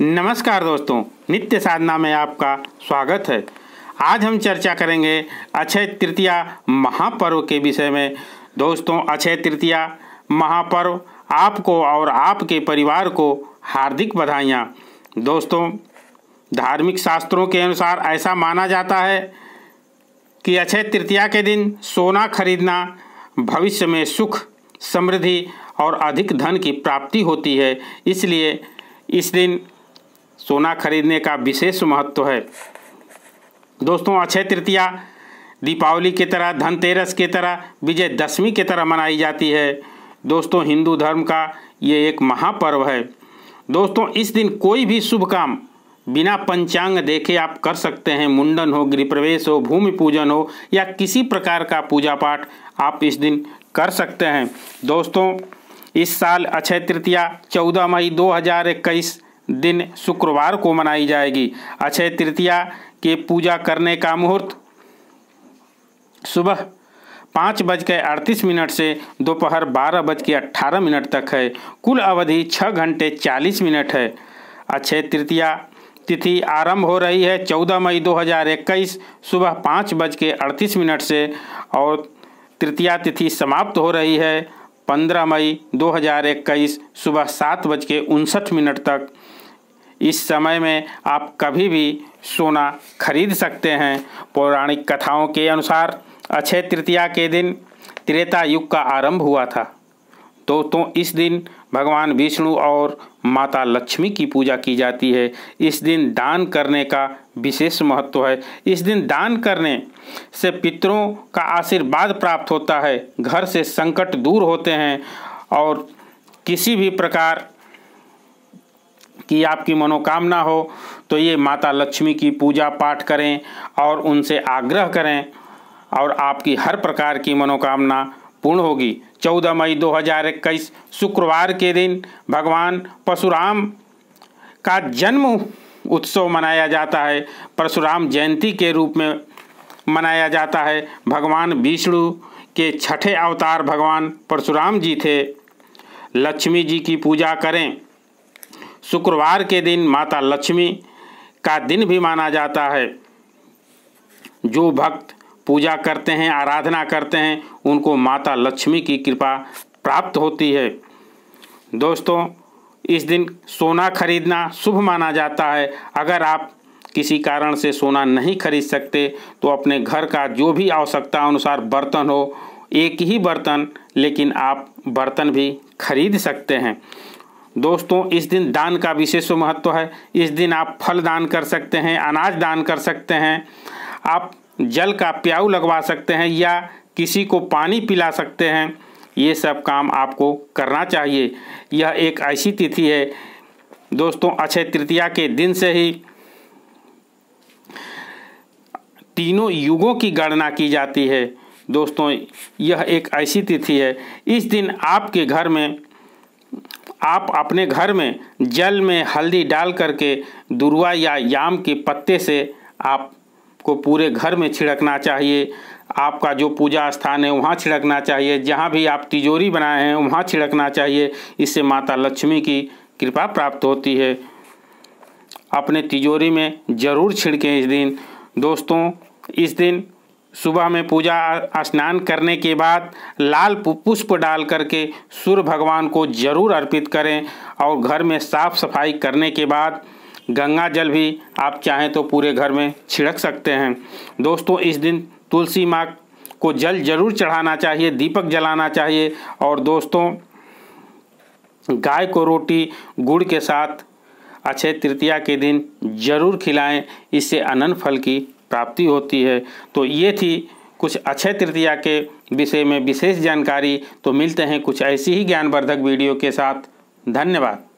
नमस्कार दोस्तों नित्य साधना में आपका स्वागत है आज हम चर्चा करेंगे अक्षय तृतीया महापर्व के विषय में दोस्तों अक्षय तृतीया महापर्व आपको और आपके परिवार को हार्दिक बधाइयाँ दोस्तों धार्मिक शास्त्रों के अनुसार ऐसा माना जाता है कि अक्षय तृतीया के दिन सोना खरीदना भविष्य में सुख समृद्धि और अधिक धन की प्राप्ति होती है इसलिए इस दिन सोना खरीदने का विशेष महत्व है दोस्तों अक्षय तृतीया दीपावली की तरह धनतेरस की तरह विजय दशमी की तरह मनाई जाती है दोस्तों हिंदू धर्म का ये एक महापर्व है दोस्तों इस दिन कोई भी शुभ काम बिना पंचांग देखे आप कर सकते हैं मुंडन हो गृह प्रवेश हो भूमि पूजन हो या किसी प्रकार का पूजा पाठ आप इस दिन कर सकते हैं दोस्तों इस साल अक्षय तृतीया 14 मई 2021 दिन शुक्रवार को मनाई जाएगी अक्षय तृतीया की पूजा करने का मुहूर्त सुबह पाँच बज के अड़तीस मिनट से दोपहर बारह बज के अट्ठारह मिनट तक है कुल अवधि छः घंटे चालीस मिनट है अक्षय तृतीया तिथि आरंभ हो रही है चौदह मई दो हजार इक्कीस सुबह पाँच बज के अड़तीस मिनट से और तृतीया तिथि समाप्त हो रही है 15 मई 2021 सुबह सात बज के उनसठ मिनट तक इस समय में आप कभी भी सोना खरीद सकते हैं पौराणिक कथाओं के अनुसार अक्षय तृतीया के दिन त्रेता युग का आरंभ हुआ था तो तो इस दिन भगवान विष्णु और माता लक्ष्मी की पूजा की जाती है इस दिन दान करने का विशेष महत्व है इस दिन दान करने से पितरों का आशीर्वाद प्राप्त होता है घर से संकट दूर होते हैं और किसी भी प्रकार कि आपकी मनोकामना हो तो ये माता लक्ष्मी की पूजा पाठ करें और उनसे आग्रह करें और आपकी हर प्रकार की मनोकामना पूर्ण होगी 14 मई 2021 शुक्रवार के दिन भगवान परशुराम का जन्म उत्सव मनाया जाता है परशुराम जयंती के रूप में मनाया जाता है भगवान विष्णु के छठे अवतार भगवान परशुराम जी थे लक्ष्मी जी की पूजा करें शुक्रवार के दिन माता लक्ष्मी का दिन भी माना जाता है जो भक्त पूजा करते हैं आराधना करते हैं उनको माता लक्ष्मी की कृपा प्राप्त होती है दोस्तों इस दिन सोना खरीदना शुभ माना जाता है अगर आप किसी कारण से सोना नहीं खरीद सकते तो अपने घर का जो भी आवश्यकता अनुसार बर्तन हो एक ही बर्तन लेकिन आप बर्तन भी खरीद सकते हैं दोस्तों इस दिन दान का विशेष महत्व है इस दिन आप फल दान कर सकते हैं अनाज दान कर सकते हैं आप जल का प्याऊ लगवा सकते हैं या किसी को पानी पिला सकते हैं ये सब काम आपको करना चाहिए यह एक ऐसी तिथि है दोस्तों अक्षय तृतीया के दिन से ही तीनों युगों की गणना की जाती है दोस्तों यह एक ऐसी तिथि है इस दिन आपके घर में आप अपने घर में जल में हल्दी डाल करके दुर्वा या याम के पत्ते से आप को पूरे घर में छिड़कना चाहिए आपका जो पूजा स्थान है वहाँ छिड़कना चाहिए जहाँ भी आप तिजोरी बनाए हैं वहाँ छिड़कना चाहिए इससे माता लक्ष्मी की कृपा प्राप्त होती है अपने तिजोरी में ज़रूर छिड़कें इस दिन दोस्तों इस दिन सुबह में पूजा स्नान करने के बाद लाल पुष्प डाल करके सूर्य भगवान को जरूर अर्पित करें और घर में साफ सफाई करने के बाद गंगा जल भी आप चाहें तो पूरे घर में छिड़क सकते हैं दोस्तों इस दिन तुलसी माँ को जल जरूर चढ़ाना चाहिए दीपक जलाना चाहिए और दोस्तों गाय को रोटी गुड़ के साथ अच्छे तृतीया के दिन जरूर खिलाएं इससे अनन फल की प्राप्ति होती है तो ये थी कुछ अच्छे तृतीया के विषय में विशेष जानकारी तो मिलते हैं कुछ ऐसी ही ज्ञानवर्धक वीडियो के साथ धन्यवाद